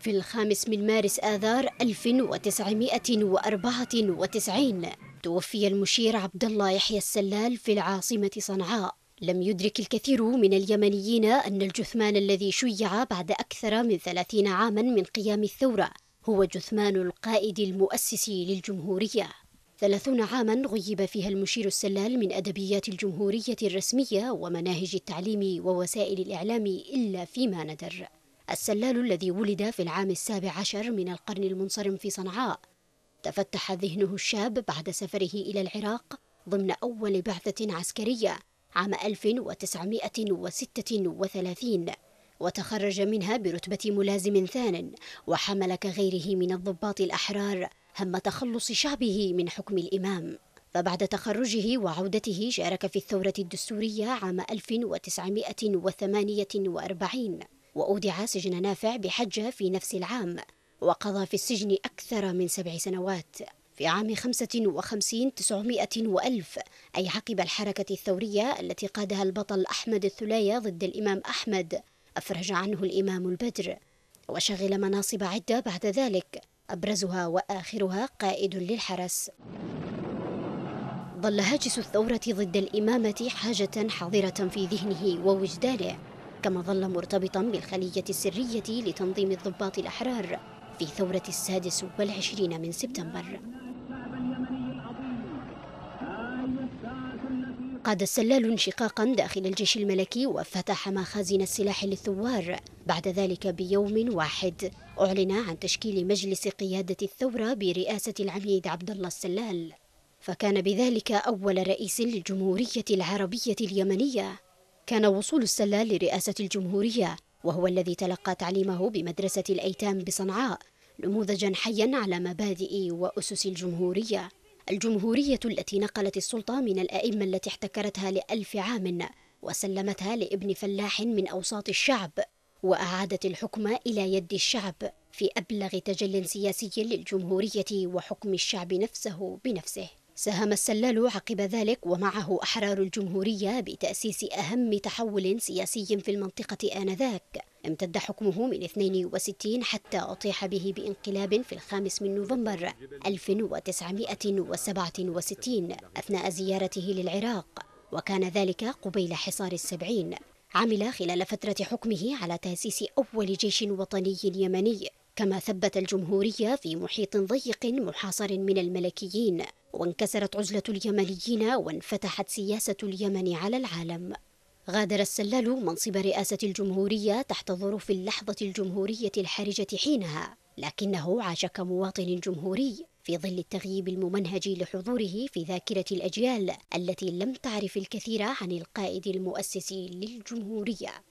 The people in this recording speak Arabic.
في الخامس من مارس آذار 1994 توفي المشير عبد الله يحيى السلال في العاصمة صنعاء لم يدرك الكثير من اليمنيين أن الجثمان الذي شيع بعد أكثر من ثلاثين عاما من قيام الثورة هو جثمان القائد المؤسس للجمهورية ثلاثون عاما غيب فيها المشير السلال من أدبيات الجمهورية الرسمية ومناهج التعليم ووسائل الإعلام إلا فيما ندر السلال الذي ولد في العام السابع عشر من القرن المنصرم في صنعاء تفتح ذهنه الشاب بعد سفره إلى العراق ضمن أول بعثة عسكرية عام 1936 وتخرج منها برتبة ملازم ثان وحمل كغيره من الضباط الأحرار هم تخلص شعبه من حكم الإمام فبعد تخرجه وعودته شارك في الثورة الدستورية عام 1948 وأودع سجن نافع بحجة في نفس العام وقضى في السجن أكثر من سبع سنوات في عام 55 900 وألف أي عقب الحركة الثورية التي قادها البطل أحمد الثلاية ضد الإمام أحمد أفرج عنه الإمام البدر وشغل مناصب عدة بعد ذلك أبرزها وآخرها قائد للحرس ظل هاجس الثورة ضد الإمامة حاجة حاضرة في ذهنه ووجدانه كما ظل مرتبطا بالخلية السرية لتنظيم الضباط الأحرار في ثورة السادس والعشرين من سبتمبر قاد السلال انشقاقا داخل الجيش الملكي وفتح مخازن السلاح للثوار بعد ذلك بيوم واحد أعلن عن تشكيل مجلس قيادة الثورة برئاسة العميد عبد الله السلال فكان بذلك أول رئيس للجمهورية العربية اليمنية كان وصول السلال لرئاسة الجمهورية وهو الذي تلقى تعليمه بمدرسة الأيتام بصنعاء نموذجا حيا على مبادئ وأسس الجمهورية الجمهورية التي نقلت السلطة من الأئمة التي احتكرتها لألف عام وسلمتها لابن فلاح من أوساط الشعب وأعادت الحكم إلى يد الشعب في أبلغ تجل سياسي للجمهورية وحكم الشعب نفسه بنفسه ساهم السلال عقب ذلك ومعه أحرار الجمهورية بتأسيس أهم تحول سياسي في المنطقة آنذاك امتد حكمه من 62 حتى أطيح به بانقلاب في الخامس من نوفمبر 1967 أثناء زيارته للعراق وكان ذلك قبيل حصار السبعين عمل خلال فترة حكمه على تأسيس أول جيش وطني يمني كما ثبت الجمهورية في محيط ضيق محاصر من الملكيين وانكسرت عزلة اليمنيين وانفتحت سياسة اليمن على العالم غادر السلال منصب رئاسة الجمهورية تحت ظروف اللحظة الجمهورية الحرجة حينها لكنه عاش كمواطن جمهوري في ظل التغييب الممنهج لحضوره في ذاكرة الأجيال التي لم تعرف الكثير عن القائد المؤسس للجمهورية